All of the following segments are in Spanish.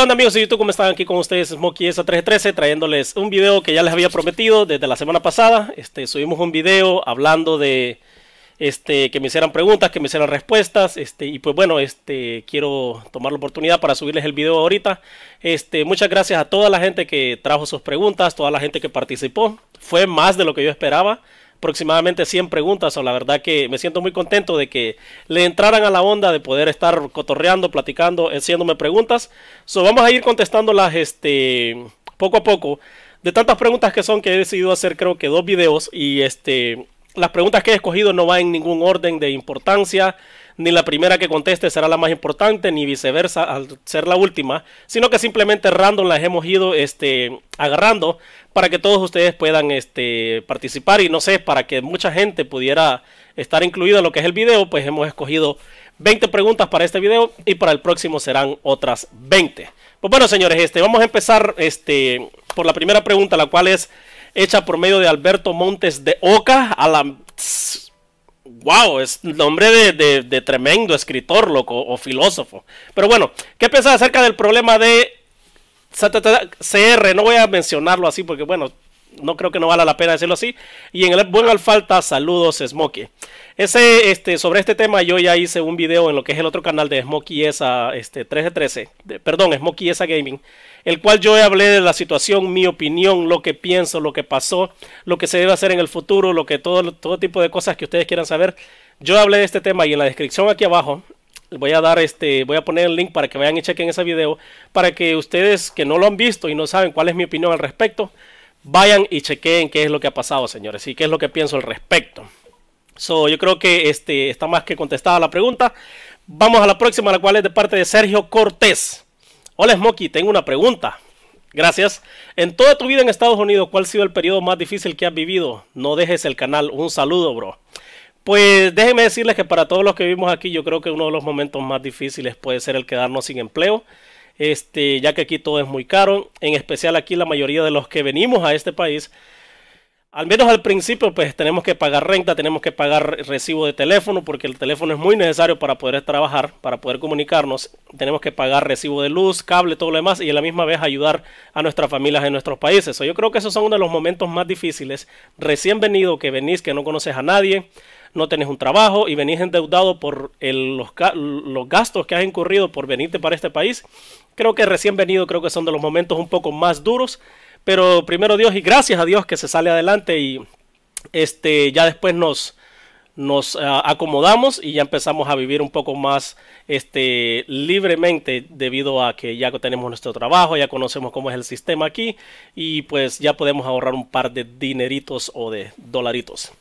Hola amigos de YouTube? ¿Cómo están? Aquí con ustedes Smokey S313 trayéndoles un video que ya les había prometido desde la semana pasada. Este, subimos un video hablando de este, que me hicieran preguntas, que me hicieran respuestas. Este, y pues bueno, este, quiero tomar la oportunidad para subirles el video ahorita. Este, muchas gracias a toda la gente que trajo sus preguntas, toda la gente que participó. Fue más de lo que yo esperaba aproximadamente 100 preguntas. O la verdad que me siento muy contento de que le entraran a la onda de poder estar cotorreando, platicando, haciéndome preguntas. So, vamos a ir contestándolas este, poco a poco. De tantas preguntas que son, que he decidido hacer creo que dos videos y este, las preguntas que he escogido no van en ningún orden de importancia ni la primera que conteste será la más importante, ni viceversa al ser la última, sino que simplemente random las hemos ido este, agarrando para que todos ustedes puedan este, participar y no sé, para que mucha gente pudiera estar incluida en lo que es el video, pues hemos escogido 20 preguntas para este video y para el próximo serán otras 20. Pues bueno, señores, este, vamos a empezar este, por la primera pregunta, la cual es hecha por medio de Alberto Montes de Oca a la wow, es nombre de, tremendo escritor, loco, o filósofo. Pero bueno, ¿qué pensás acerca del problema de CR? No voy a mencionarlo así porque, bueno, no creo que no valga la pena decirlo así. Y en el buen alfalta, saludos Smokey. Ese, este, sobre este tema yo ya hice un video en lo que es el otro canal de Smokey Esa este, 3 13, perdón, Smokey Esa Gaming, el cual yo hablé de la situación, mi opinión, lo que pienso, lo que pasó, lo que se debe hacer en el futuro, lo que todo, todo tipo de cosas que ustedes quieran saber. Yo hablé de este tema y en la descripción aquí abajo voy a dar este voy a poner el link para que vayan y chequen ese video para que ustedes que no lo han visto y no saben cuál es mi opinión al respecto vayan y chequeen qué es lo que ha pasado, señores, y qué es lo que pienso al respecto. yo creo que este, está más que contestada la pregunta. Vamos a la próxima, la cual es de parte de Sergio Cortés. Hola Smokey, tengo una pregunta. Gracias. En toda tu vida en Estados Unidos, ¿cuál ha sido el periodo más difícil que has vivido? No dejes el canal. Un saludo, bro. Pues déjenme decirles que para todos los que vivimos aquí, yo creo que uno de los momentos más difíciles puede ser el quedarnos sin empleo este, ya que aquí todo es muy caro, en especial aquí la mayoría de los que venimos a este país, al menos al principio, pues tenemos que pagar renta, tenemos que pagar recibo de teléfono, porque el teléfono es muy necesario para poder trabajar, para poder comunicarnos. Tenemos que pagar recibo de luz, cable, todo lo demás, y a la misma vez ayudar a nuestras familias en nuestros países. yo creo que esos son uno de los momentos más difíciles. Recién venido, que venís, que no conoces a nadie, no tenés un trabajo y venís endeudado por los, gastos que has incurrido por venirte para este país. Creo que recién venido, creo que son de los momentos un poco más duros, pero primero Dios y gracias a Dios que se sale adelante y este, ya después nos, nos ah, acomodamos y ya empezamos a vivir un poco más este, libremente debido a que ya tenemos nuestro trabajo, ya conocemos cómo es el sistema aquí y pues ya podemos ahorrar un par de dineritos o de dolaritos.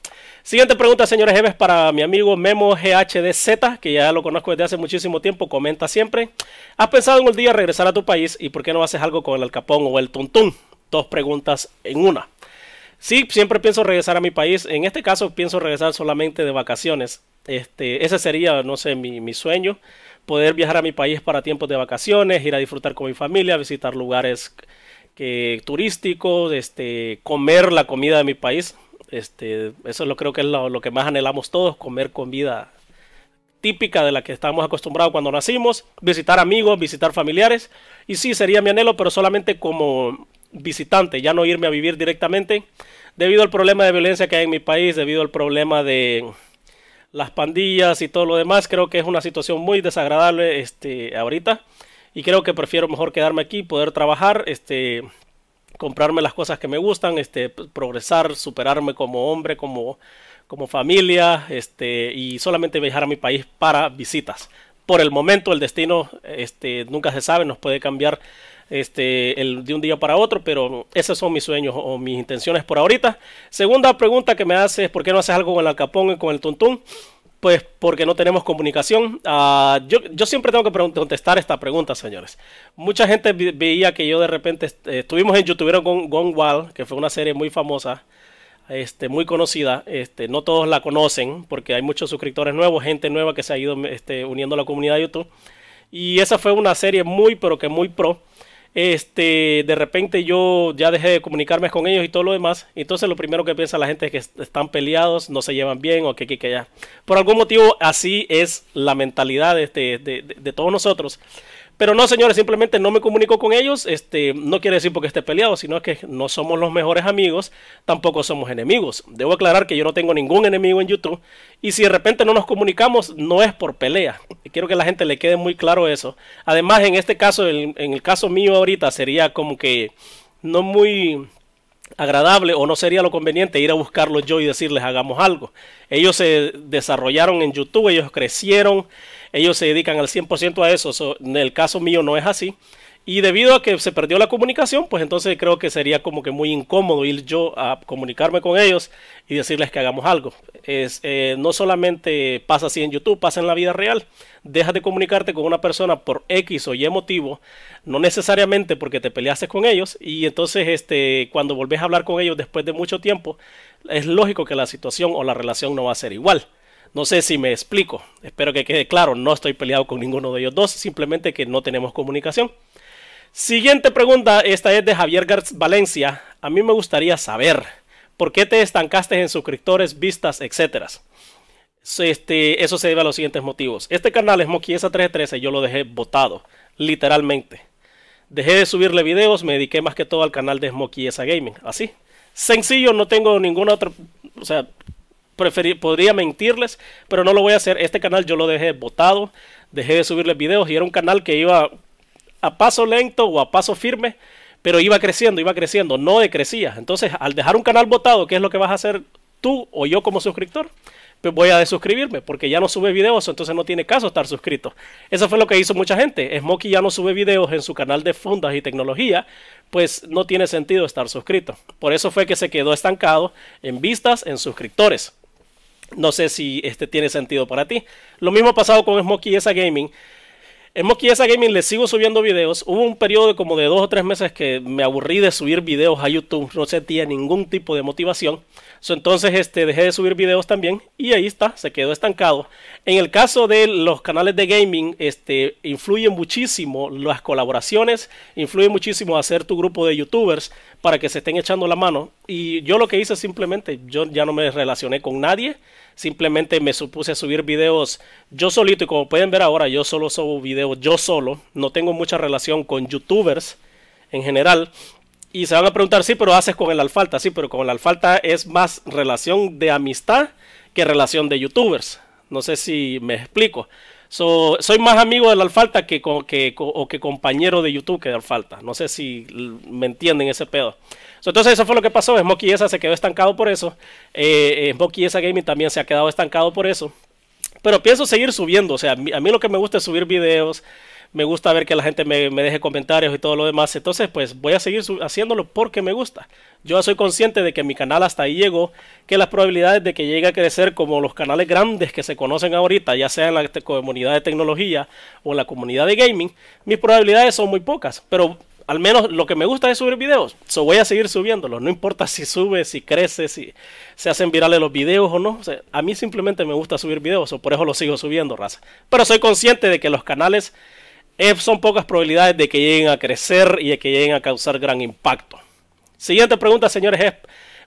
Siguiente pregunta, señores Jeves, para mi amigo Memo GHDZ, que ya lo conozco desde hace muchísimo tiempo, comenta siempre. ¿Has pensado en un día regresar a tu país y por qué no haces algo con el alcapón o el tuntún? Dos preguntas en una. Sí, siempre pienso regresar a mi país. En este caso pienso regresar solamente de vacaciones. Este, ese sería, no sé, mi, sueño. Poder viajar a mi país para tiempos de vacaciones, ir a disfrutar con mi familia, visitar lugares turísticos, este, comer la comida de mi país este, eso lo creo que es lo, que más anhelamos todos, comer comida típica de la que estábamos acostumbrados cuando nacimos, visitar amigos, visitar familiares. Y sí, sería mi anhelo, pero solamente como visitante, ya no irme a vivir directamente, debido al problema de violencia que hay en mi país, debido al problema de las pandillas y todo lo demás, creo que es una situación muy desagradable este, ahorita. Y creo que prefiero mejor quedarme aquí, poder trabajar, este, comprarme las cosas que me gustan, este, progresar, superarme como hombre, como, como familia, este, y solamente viajar a mi país para visitas. Por el momento, el destino este, nunca se sabe, nos puede cambiar este, el, de un día para otro, pero esos son mis sueños o mis intenciones por ahorita. Segunda pregunta que me hace es, ¿por qué no haces algo con el alcapón y con el tuntún? Pues porque no tenemos comunicación. Ah, yo, siempre tengo que contestar esta pregunta, señores. Mucha gente veía que yo de repente eh, estuvimos en YouTube con Gone Wild, que fue una serie muy famosa, este, muy conocida. Este, no todos la conocen porque hay muchos suscriptores nuevos, gente nueva que se ha ido este, uniendo a la comunidad de YouTube. Y esa fue una serie muy, pero que muy pro. Este, de repente yo ya dejé de comunicarme con ellos y todo lo demás. Entonces lo primero que piensa la gente es que están peleados, no se llevan bien o que, que, que ya. Por algún motivo así es la mentalidad este, de todos nosotros. Pero no, señores, simplemente no me comunico con ellos. Este, no quiere decir porque esté peleado, sino que no somos los mejores amigos, tampoco somos enemigos. Debo aclarar que yo no tengo ningún enemigo en YouTube. Y si de repente no nos comunicamos, no es por pelea. Quiero que la gente le quede muy claro eso. Además, en este caso, en, el caso mío ahorita, sería como que no muy agradable o no sería lo conveniente ir a buscarlos yo y decirles hagamos algo. Ellos se desarrollaron en YouTube, ellos crecieron ellos se dedican al 100% a eso. en el caso mío no es así. Y debido a que se perdió la comunicación, pues entonces creo que sería como que muy incómodo ir yo a comunicarme con ellos y decirles que hagamos algo. Es, eh, no solamente pasa así en YouTube, pasa en la vida real. Dejas de comunicarte con una persona por X o Y motivo, no necesariamente porque te peleaste con ellos, y entonces este, cuando volvés a hablar con ellos después de mucho tiempo, es lógico que la situación o la relación no va a ser igual. No sé si me explico, espero que quede claro, no estoy peleado con ninguno de ellos dos, simplemente que no tenemos comunicación. Siguiente pregunta, esta es de Javier Garz Valencia. A mí me gustaría saber, ¿por qué te estancaste en suscriptores, vistas, etcétera? Este, eso se debe a los siguientes motivos. Este canal es Moquiesa 313, yo lo dejé botado, literalmente. Dejé de subirle videos, me dediqué más que todo al canal de Smokey Gaming. Así. Sencillo, no tengo ninguna otra. O sea, podría mentirles, pero no lo voy a hacer. Este canal yo lo dejé botado, dejé de subirle videos y era un canal que iba a paso lento o a paso firme, pero iba creciendo, iba creciendo, no decrecía. Entonces, al dejar un canal botado, ¿qué es lo que vas a hacer tú o yo como suscriptor? Pues voy a desuscribirme porque ya no sube videos, entonces no tiene caso estar suscrito. Eso fue lo que hizo mucha gente. Smokey ya no sube videos en su canal de fundas y tecnología, pues no tiene sentido estar suscrito. Por eso fue que se quedó estancado en vistas, en suscriptores. No sé si este tiene sentido para ti. Lo mismo ha pasado con Smokey Esa Gaming. En y Esa Gaming le sigo subiendo videos. Hubo un periodo de como de dos o tres meses que me aburrí de subir videos a YouTube. No sentía ningún tipo de motivación entonces este, dejé de subir videos también y ahí está, se quedó estancado. En el caso de los canales de gaming, este, influyen muchísimo las colaboraciones, influye muchísimo hacer tu grupo de youtubers para que se estén echando la mano. Y yo lo que hice simplemente, yo ya no me relacioné con nadie, simplemente me supuse a subir videos yo solito y como pueden ver ahora, yo solo subo videos yo solo, no tengo mucha relación con youtubers en general. Y se van a preguntar, sí, pero haces con el alfalta, sí, pero con el alfalta es más relación de amistad que relación de youtubers. No sé si me explico. soy más amigo del alfalta que, que, o compañero de YouTube que de alfalta. No sé si me entienden ese pedo. entonces eso fue lo que pasó. Smokey Esa se quedó estancado por eso. Eh, eh, Smokey Esa Gaming también se ha quedado estancado por eso. Pero pienso seguir subiendo. O sea, a mí, a mí lo que me gusta es subir videos, me gusta ver que la gente me, deje comentarios y todo lo demás. Entonces, pues voy a seguir haciéndolo porque me gusta. Yo soy consciente de que mi canal hasta ahí llegó, que las probabilidades de que llegue a crecer como los canales grandes que se conocen ahorita, ya sea en la comunidad de tecnología o en la comunidad de gaming, mis probabilidades son muy pocas. Pero al menos lo que me gusta es subir videos. So voy a seguir subiéndolos. No importa si sube, si crece, si se hacen virales los videos o no. a mí simplemente me gusta subir videos. o por eso lo sigo subiendo, raza. Pero soy consciente de que los canales son pocas probabilidades de que lleguen a crecer y de que lleguen a causar gran impacto. Siguiente pregunta, señores,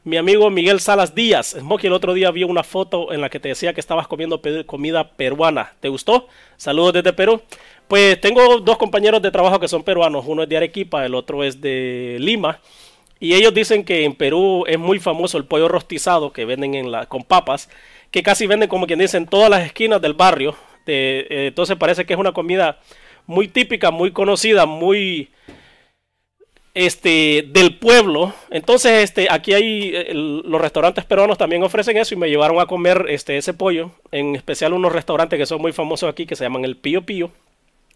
mi amigo Miguel Salas Díaz. que el otro día vi una foto en la que te decía que estabas comiendo comida peruana. ¿Te gustó? Saludos desde Perú. Pues tengo dos compañeros de trabajo que son peruanos. Uno es de Arequipa, el otro es de Lima. Y ellos dicen que en Perú es muy famoso el pollo rostizado que venden con papas, que casi venden como quien dice en todas las esquinas del barrio. Eh, entonces parece que es una comida muy típica, muy conocida, muy este, del pueblo. Entonces, este, aquí hay eh, los restaurantes peruanos también ofrecen eso y me llevaron a comer este, ese pollo. En especial unos restaurantes que son muy famosos aquí que se llaman el Pío Pío.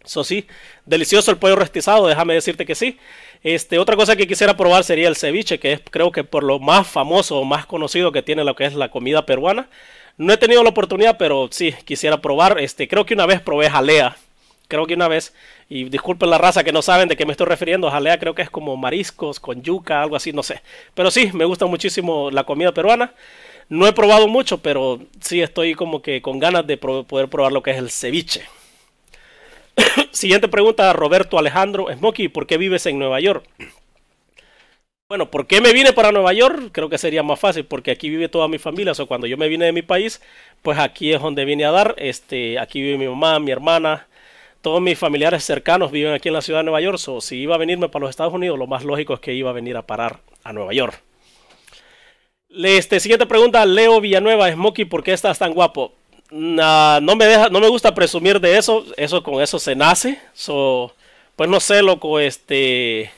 Eso sí, delicioso el pollo restizado, déjame decirte que sí. Este, otra cosa que quisiera probar sería el ceviche, que es creo que por lo más famoso o más conocido que tiene lo que es la comida peruana. No he tenido la oportunidad, pero sí, quisiera probar. Este, creo que una vez probé jalea, creo que una vez, y disculpen la raza que no saben de qué me estoy refiriendo, jalea creo que es como mariscos con yuca, algo así, no sé. Pero sí, me gusta muchísimo la comida peruana. No he probado mucho, pero sí estoy como que con ganas de poder probar lo que es el ceviche. Siguiente pregunta, Roberto Alejandro Smoky, ¿por qué vives en Nueva York? Bueno, ¿por qué me vine para Nueva York? Creo que sería más fácil porque aquí vive toda mi familia. O sea, cuando yo me vine de mi país, pues aquí es donde vine a dar. Este, aquí vive mi mamá, mi hermana, todos mis familiares cercanos viven aquí en la ciudad de Nueva York, si iba a venirme para los Estados Unidos, lo más lógico es que iba a venir a parar a Nueva York. Este, siguiente pregunta, Leo Villanueva, Smokey, ¿por qué estás tan guapo? no, me deja, no me gusta presumir de eso, eso con eso se nace, so, pues no sé, loco, este...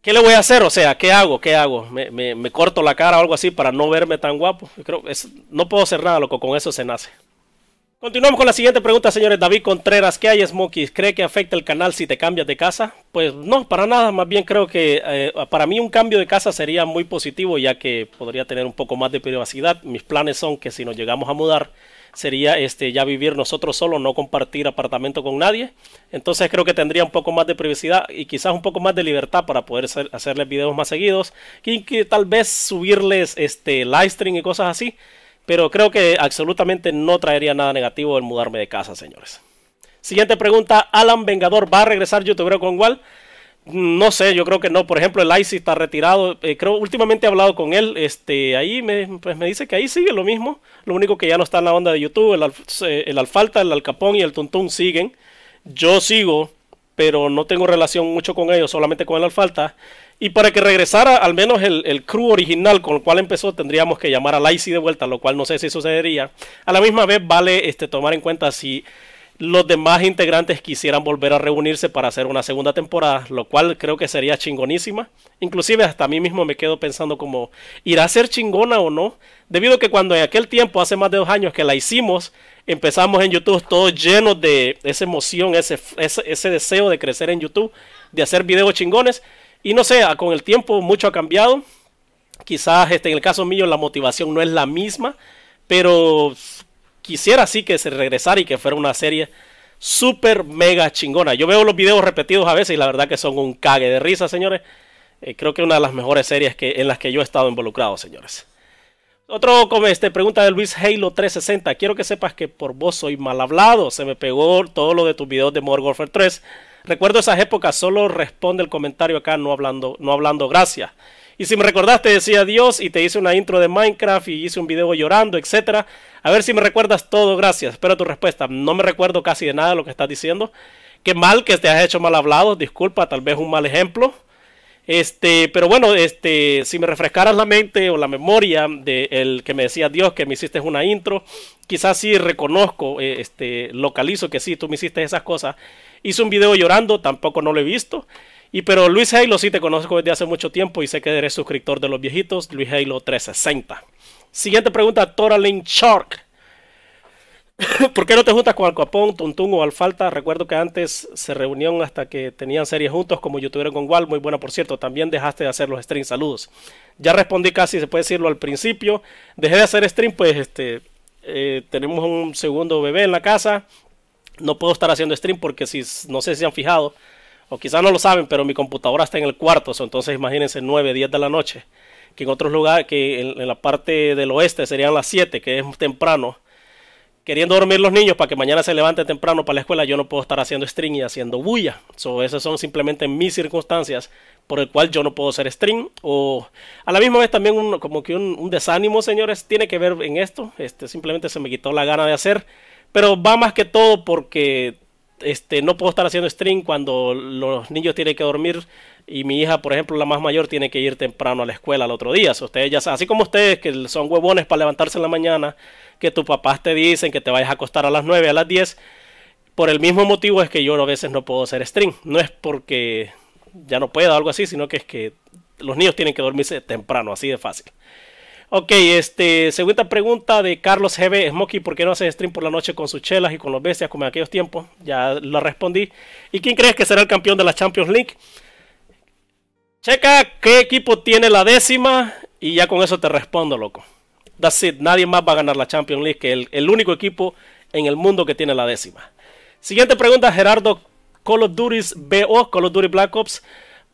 ¿Qué le voy a hacer? O sea, ¿qué hago? ¿Qué hago? ¿Me, corto la cara o algo así para no verme tan guapo? no puedo hacer nada, loco, con eso se nace. Continuamos con la siguiente pregunta, señores. David Contreras, ¿qué hay Smokies? ¿Cree que afecta el canal si te cambias de casa? Pues no, para nada. Más bien creo que eh, para mí un cambio de casa sería muy positivo ya que podría tener un poco más de privacidad. Mis planes son que si nos llegamos a mudar sería este ya vivir nosotros solos, no compartir apartamento con nadie. Entonces creo que tendría un poco más de privacidad y quizás un poco más de libertad para poder hacerles videos más seguidos y tal vez subirles este live stream y cosas así. Pero creo que absolutamente no traería nada negativo el mudarme de casa, señores. Siguiente pregunta, Alan Vengador, ¿va a regresar YouTube con Wal. Mm, no sé, yo creo que no. Por ejemplo, el Icy está retirado. Eh, creo últimamente he hablado con él. Este, ahí pues me, dice que ahí sigue lo mismo. Lo único que ya no está en la onda de YouTube. El, eh, el Alfalta, el Alcapón y el Tuntún siguen. Yo sigo, pero no tengo relación mucho con ellos, solamente con el Alfalta. Y para que regresara al menos el, el, crew original con el cual empezó, tendríamos que llamar a Lacey de vuelta, lo cual no sé si sucedería. A la misma vez, vale este, tomar en cuenta si los demás integrantes quisieran volver a reunirse para hacer una segunda temporada, lo cual creo que sería chingonísima. Inclusive hasta a mí mismo me quedo pensando como, ¿irá a ser chingona o no? Debido a que cuando en aquel tiempo, hace más de dos años que la hicimos, empezamos en YouTube todos llenos de esa emoción, ese, ese deseo de crecer en YouTube, de hacer videos chingones. Y no sé, con el tiempo mucho ha cambiado. Quizás este, en el caso mío la motivación no es la misma, pero quisiera sí que se regresara y que fuera una serie super mega chingona. Yo veo los videos repetidos a veces y la verdad que son un cague de risa, señores. Eh, creo que una de las mejores series que, en las que yo he estado involucrado, señores. Otro como este, pregunta de Luis Halo 360. Quiero que sepas que por vos soy mal hablado. Se me pegó todo lo de tus videos de Modern Warfare 3. Recuerdo esas épocas, solo responde el comentario acá, no hablando, no hablando gracias. Y si me recordaste, decía Dios, y te hice una intro de Minecraft y hice un video llorando, etc. A ver si me recuerdas todo, gracias. Espero tu respuesta. No me recuerdo casi de nada lo que estás diciendo. Qué mal que te has hecho mal hablado, disculpa, tal vez un mal ejemplo. Este, pero bueno, este, si me refrescaras la mente o la memoria de el que me decía Dios que me hiciste una intro, quizás sí reconozco, eh, este, localizo que sí, tú me hiciste esas cosas Hizo un video llorando, tampoco no lo he visto. Y pero Luis Halo sí te conozco desde hace mucho tiempo y sé que eres suscriptor de los viejitos, Luis Halo 360. Siguiente pregunta, Toralin Shark. ¿Por qué no te juntas con Alcapón, Tuntún o Alfalta? Recuerdo que antes se reunían hasta que tenían series juntos, como youtuber con Wal, muy buena por cierto. También dejaste de hacer los streams, saludos. Ya respondí casi, se puede decirlo al principio. Dejé de hacer stream, pues este, eh, tenemos un segundo bebé en la casa no puedo estar haciendo stream porque si no sé si han fijado o quizás no lo saben, pero mi computadora está en el cuarto, entonces imagínense 9, 10 de la noche, que en otros lugares, que en, la parte del oeste serían las 7, que es temprano. Queriendo dormir los niños para que mañana se levante temprano para la escuela, yo no puedo estar haciendo stream y haciendo bulla. So, esas son simplemente mis circunstancias por el cual yo no puedo hacer stream. O a la misma vez también como que un, desánimo, señores, tiene que ver en esto. Este, simplemente se me quitó la gana de hacer. Pero va más que todo porque este, no puedo estar haciendo stream cuando los niños tienen que dormir y mi hija, por ejemplo, la más mayor, tiene que ir temprano a la escuela al otro día. ustedes ya, así como ustedes que son huevones para levantarse en la mañana, que tus papás te dicen que te vayas a acostar a las 9, a las 10, por el mismo motivo es que yo a veces no puedo hacer stream. No es porque ya no pueda o algo así, sino que es que los niños tienen que dormirse temprano, así de fácil. Ok, este, segunda pregunta de Carlos GB Smokey, ¿por qué no haces stream por la noche con sus chelas y con los bestias como en aquellos tiempos? Ya lo respondí. ¿Y quién crees que será el campeón de la Champions League? Checa qué equipo tiene la décima y ya con eso te respondo, loco. That's it, nadie más va a ganar la Champions League que el, único equipo en el mundo que tiene la décima. Siguiente pregunta, Gerardo Call of Duty BO, Call of Duty Black Ops.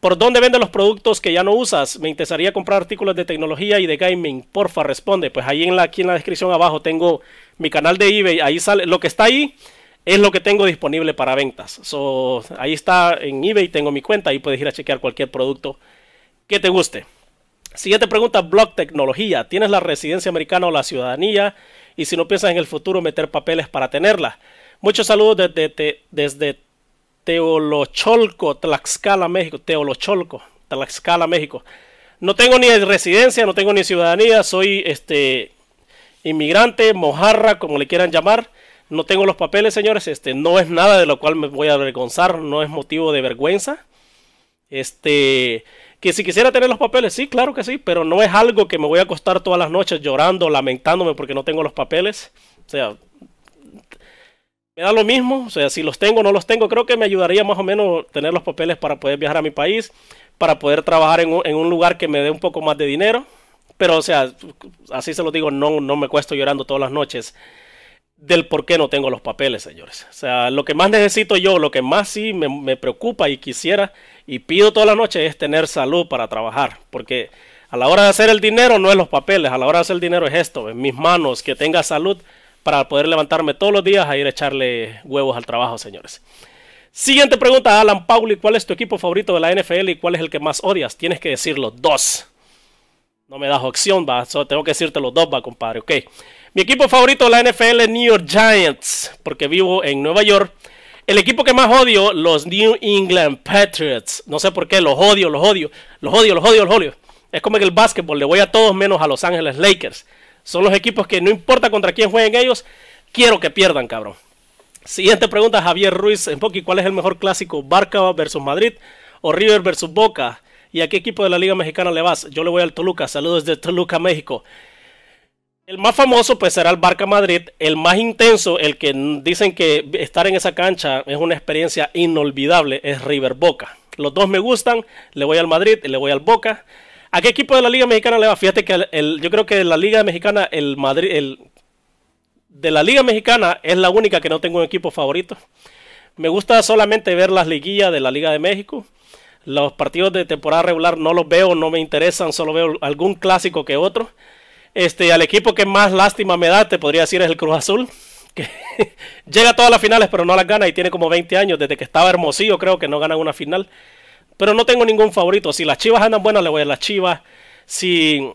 ¿Por dónde venden los productos que ya no usas? Me interesaría comprar artículos de tecnología y de gaming. Porfa, responde. Pues ahí en la, aquí en la descripción abajo tengo mi canal de eBay. Ahí sale lo que está ahí. Es lo que tengo disponible para ventas. ahí está en eBay, tengo mi cuenta. Ahí puedes ir a chequear cualquier producto que te guste. Siguiente pregunta, blog tecnología. ¿Tienes la residencia americana o la ciudadanía? Y si no piensas en el futuro, meter papeles para tenerla. Muchos saludos desde, desde, desde Teolocholco, Tlaxcala, México. Teolocholco, Tlaxcala, México. No tengo ni residencia, no tengo ni ciudadanía, soy este inmigrante, mojarra, como le quieran llamar. No tengo los papeles, señores. Este no es nada de lo cual me voy a avergonzar, no es motivo de vergüenza. Este, que si quisiera tener los papeles, sí, claro que sí, pero no es algo que me voy a acostar todas las noches llorando, lamentándome porque no tengo los papeles. O sea, me da lo mismo, o sea, si los tengo o no los tengo, creo que me ayudaría más o menos tener los papeles para poder viajar a mi país, para poder trabajar en un, lugar que me dé un poco más de dinero. Pero, o sea, así se lo digo, no, no me cuesto llorando todas las noches del por qué no tengo los papeles, señores. O sea, lo que más necesito yo, lo que más sí me, me preocupa y quisiera y pido toda la noche es tener salud para trabajar. Porque a la hora de hacer el dinero no es los papeles, a la hora de hacer el dinero es esto, en mis manos, que tenga salud para poder levantarme todos los días a ir a echarle huevos al trabajo, señores. Siguiente pregunta, Alan Pauli, ¿cuál es tu equipo favorito de la NFL y cuál es el que más odias? Tienes que decir los dos. No me das opción, va, tengo que decirte los dos, va, compadre, ok. Mi equipo favorito de la NFL es New York Giants, porque vivo en Nueva York. El equipo que más odio, los New England Patriots. No sé por qué, los odio, los odio, los odio, los odio, los odio. Es como que el básquetbol, le voy a todos menos a Los Ángeles Lakers. Son los equipos que no importa contra quién jueguen ellos, quiero que pierdan, cabrón. Siguiente pregunta, Javier Ruiz. En ¿cuál es el mejor clásico? ¿Barca versus Madrid o River versus Boca? ¿Y a qué equipo de la Liga Mexicana le vas? Yo le voy al Toluca. Saludos desde Toluca, México. El más famoso pues será el Barca Madrid, el más intenso, el que dicen que estar en esa cancha es una experiencia inolvidable, es River Boca. Los dos me gustan, le voy al Madrid, y le voy al Boca. ¿A qué equipo de la Liga Mexicana le va? Fíjate que yo creo que la Liga Mexicana, el Madrid, de la Liga Mexicana es la única que no tengo un equipo favorito. Me gusta solamente ver las liguillas de la Liga de México. Los partidos de temporada regular no los veo, no me interesan, solo veo algún clásico que otro. Este, al equipo que más lástima me da, te podría decir, es el Cruz Azul, que llega a todas las finales pero no las gana y tiene como 20 años, desde que estaba Hermosillo creo que no gana una final. Pero no tengo ningún favorito. Si las chivas andan buenas, le voy a las chivas. Si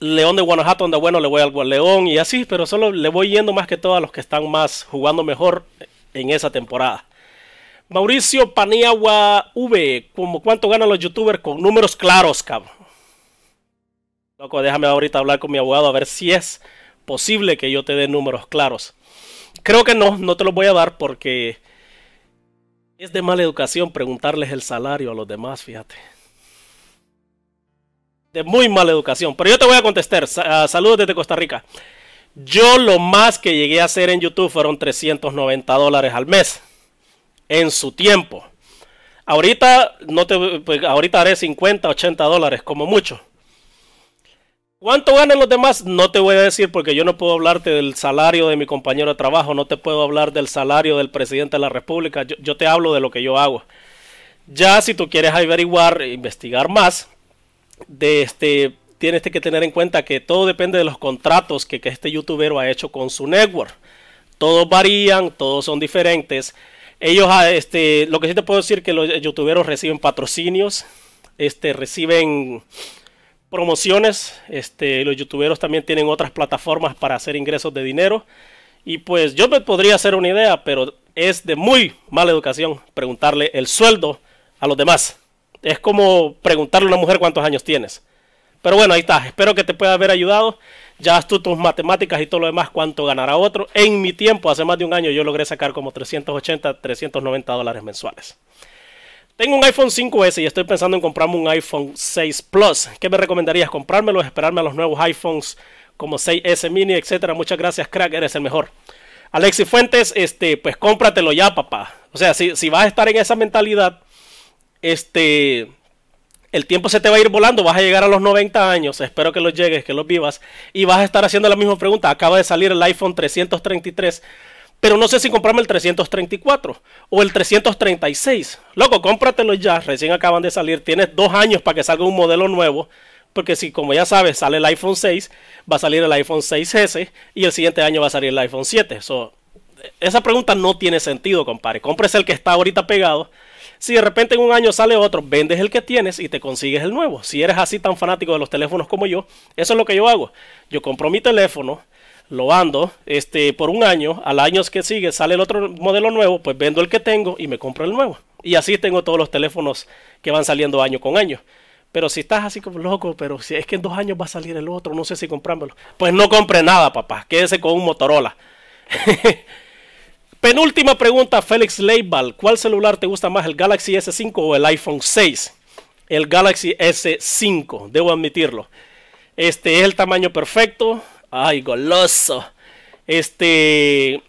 León de Guanajuato anda bueno, le voy al León y así. Pero solo le voy yendo más que todo a los que están más jugando mejor en esa temporada. Mauricio Paniagua V. ¿como cuánto ganan los youtubers con números claros, cabrón? Loco, déjame ahorita hablar con mi abogado a ver si es posible que yo te dé números claros. Creo que no, no te los voy a dar porque es de mala educación preguntarles el salario a los demás, fíjate. De muy mala educación. Pero yo te voy a contestar. Ah, saludos desde Costa Rica. Yo lo más que llegué a hacer en YouTube fueron 390 dólares al mes. En su tiempo. Ahorita, no te, pues, ahorita haré 50, 80 dólares como mucho. ¿Cuánto ganan los demás? No te voy a decir porque yo no puedo hablarte del salario de mi compañero de trabajo, no te puedo hablar del salario del presidente de la República, yo, te hablo de lo que yo hago. Ya si tú quieres averiguar, investigar más, este, tienes que tener en cuenta que todo depende de los contratos que, este youtuber ha hecho con su network. Todos varían, todos son diferentes. Ellos, ah, este, lo que sí te puedo decir es que los youtuberos reciben patrocinios, este, reciben promociones. Este, los youtuberos también tienen otras plataformas para hacer ingresos de dinero. Y pues yo me podría hacer una idea, pero es de muy mala educación preguntarle el sueldo a los demás. Es como preguntarle a una mujer cuántos años tienes. Pero bueno, ahí está. Espero que te pueda haber ayudado. Ya haz tú tus matemáticas y todo lo demás, cuánto ganará otro. En mi tiempo, hace más de un año, yo logré sacar como 380, 390 dólares mensuales. Tengo un iPhone 5S y estoy pensando en comprarme un iPhone 6 Plus. ¿Qué me recomendarías? ¿Comprármelo? ¿Esperarme a los nuevos iPhones como 6S Mini, etcétera? Muchas gracias, crack, eres el mejor. Alexis Fuentes, este, pues cómpratelo ya, papá. O sea, si, vas a estar en esa mentalidad, este, el tiempo se te va a ir volando, vas a llegar a los 90 años, espero que los llegues, que los vivas, y vas a estar haciendo la misma pregunta. Acaba de salir el iPhone 333 pero no sé si comprarme el 334 o el 336. Loco, cómpratelo ya, recién acaban de salir, tienes dos años para que salga un modelo nuevo, porque si como ya sabes sale el iPhone 6, va a salir el iPhone 6S y el siguiente año va a salir el iPhone 7. esa pregunta no tiene sentido, compadre. Compres el que está ahorita pegado. Si de repente en un año sale otro, vendes el que tienes y te consigues el nuevo. Si eres así tan fanático de los teléfonos como yo, eso es lo que yo hago. Yo compro mi teléfono, lo ando este, por un año, al año que sigue sale el otro modelo nuevo, pues vendo el que tengo y me compro el nuevo. Y así tengo todos los teléfonos que van saliendo año con año. Pero si estás así como loco, pero si es que en dos años va a salir el otro, no sé si comprármelo. Pues no compre nada, papá. Quédese con un Motorola. Penúltima pregunta, Félix Leibal. ¿Cuál celular te gusta más, el Galaxy S5 o el iPhone 6? El Galaxy S5, debo admitirlo. Este es el tamaño perfecto, Ay, goloso. Este.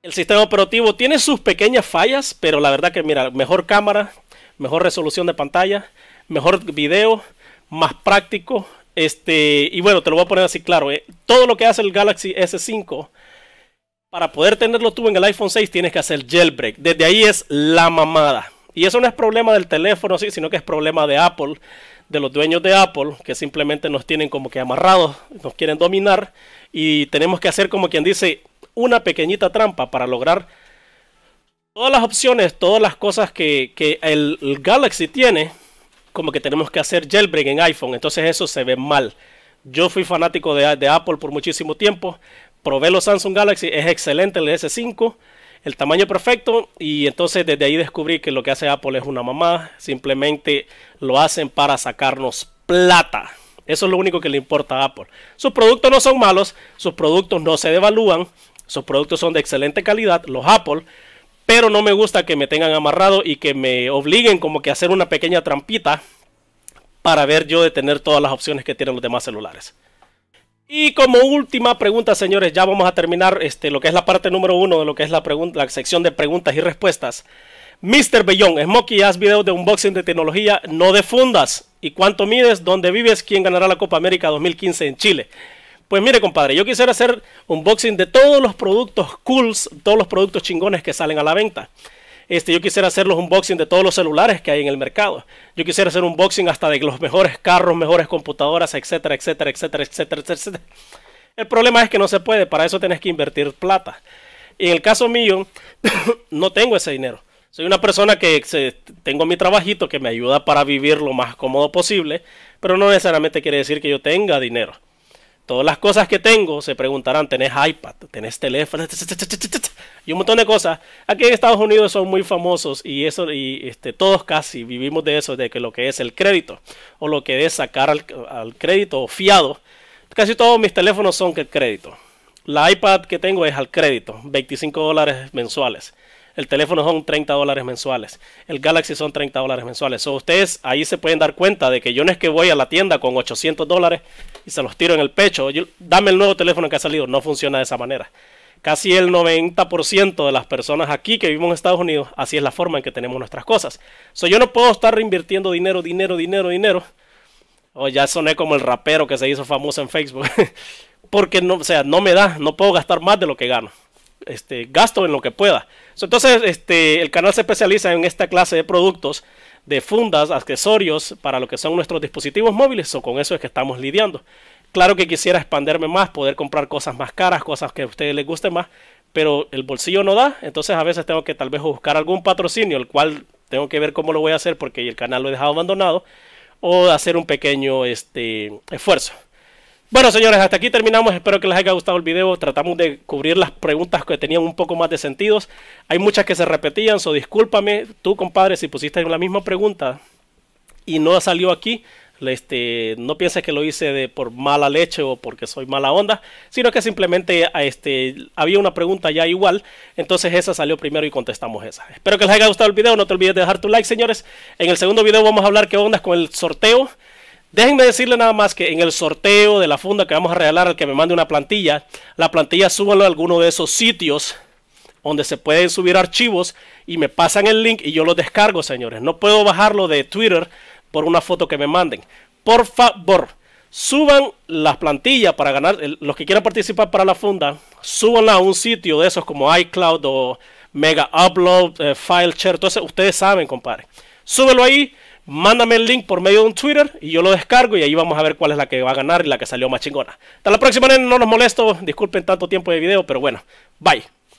El sistema operativo tiene sus pequeñas fallas, pero la verdad que, mira, mejor cámara, mejor resolución de pantalla, mejor video, más práctico. Este, y bueno, te lo voy a poner así claro. Eh, todo lo que hace el Galaxy S5, para poder tenerlo tú en el iPhone 6, tienes que hacer jailbreak. Desde ahí es la mamada. Y eso no es problema del teléfono, sí, sino que es problema de Apple, de los dueños de Apple, que simplemente nos tienen como que amarrados, nos quieren dominar y tenemos que hacer como quien dice una pequeñita trampa para lograr todas las opciones, todas las cosas que, el, Galaxy tiene, como que tenemos que hacer jailbreak en iPhone, entonces eso se ve mal. Yo fui fanático de, de Apple por muchísimo tiempo, probé los Samsung Galaxy, es excelente el S5, el tamaño perfecto y entonces desde ahí descubrí que lo que hace Apple es una mamá, simplemente lo hacen para sacarnos plata. Eso es lo único que le importa a Apple. Sus productos no son malos, sus productos no se devalúan, sus productos son de excelente calidad, los Apple, pero no me gusta que me tengan amarrado y que me obliguen como que a hacer una pequeña trampita para ver yo de tener todas las opciones que tienen los demás celulares. Y como última pregunta, señores, ya vamos a terminar este, lo que es la parte número uno de lo que es la, la sección de preguntas y respuestas. Mr. Bellón, Smokey, haz videos de unboxing de tecnología, no de fundas. ¿Y cuánto mides? ¿Dónde vives? ¿Quién ganará la Copa América 2015 en Chile? Pues mire, compadre, yo quisiera hacer unboxing de todos los productos cools, todos los productos chingones que salen a la venta. Este, yo quisiera hacer los unboxing de todos los celulares que hay en el mercado. Yo quisiera hacer un unboxing hasta de los mejores carros, mejores computadoras, etcétera, etcétera, etcétera, etcétera, etcétera. El problema es que no se puede, para eso tienes que invertir plata. en el caso mío, no tengo ese dinero. Soy una persona que tengo mi trabajito que me ayuda para vivir lo más cómodo posible, pero no necesariamente quiere decir que yo tenga dinero todas las cosas que tengo, se preguntarán, tenés iPad, tenés teléfono, y un montón de cosas. Aquí en Estados Unidos son muy famosos y eso y este, todos casi vivimos de eso, de que lo que es el crédito o lo que es sacar al, crédito o fiado. Casi todos mis teléfonos son que crédito. La iPad que tengo es al crédito, 25 dólares mensuales. El teléfono son 30 dólares mensuales. El Galaxy son 30 dólares mensuales. O ustedes ahí se pueden dar cuenta de que yo no es que voy a la tienda con 800 dólares y se los tiro en el pecho. dame el nuevo teléfono que ha salido. No funciona de esa manera. Casi el 90% de las personas aquí que vivimos en Estados Unidos, así es la forma en que tenemos nuestras cosas. So, yo no puedo estar reinvirtiendo dinero, dinero, dinero, dinero. O oh, ya soné como el rapero que se hizo famoso en Facebook. Porque no, o sea, no me da, no puedo gastar más de lo que gano este, gasto en lo que pueda. Entonces, este, el canal se especializa en esta clase de productos, de fundas, accesorios para lo que son nuestros dispositivos móviles, o con eso es que estamos lidiando. Claro que quisiera expanderme más, poder comprar cosas más caras, cosas que a ustedes les guste más, pero el bolsillo no da, entonces a veces tengo que tal vez buscar algún patrocinio, el cual tengo que ver cómo lo voy a hacer porque el canal lo he dejado abandonado, o hacer un pequeño este, esfuerzo. Bueno, señores, hasta aquí terminamos. Espero que les haya gustado el video. Tratamos de cubrir las preguntas que tenían un poco más de sentidos. Hay muchas que se repetían, so discúlpame tú, compadre, si pusiste la misma pregunta y no salió aquí. Este, no pienses que lo hice por mala leche o porque soy mala onda, sino que simplemente este, había una pregunta ya igual, entonces esa salió primero y contestamos esa. Espero que les haya gustado el video, no te olvides de dejar tu like, señores. En el segundo video vamos a hablar qué onda con el sorteo Déjenme decirle nada más que en el sorteo de la funda que vamos a regalar al que me mande una plantilla, la plantilla súbanlo a alguno de esos sitios donde se pueden subir archivos y me pasan el link y yo lo descargo, señores. No puedo bajarlo de Twitter por una foto que me manden. Por favor, suban las plantillas para ganar, los que quieran participar para la funda, súbanla a un sitio de esos como iCloud o Mega Upload, eh, File Share, ustedes saben, compadre. Súbelo ahí Mándame el link por medio de un Twitter y yo lo descargo y ahí vamos a ver cuál es la que va a ganar y la que salió más chingona. Hasta la próxima, no nos molesto, disculpen tanto tiempo de video, pero bueno, bye.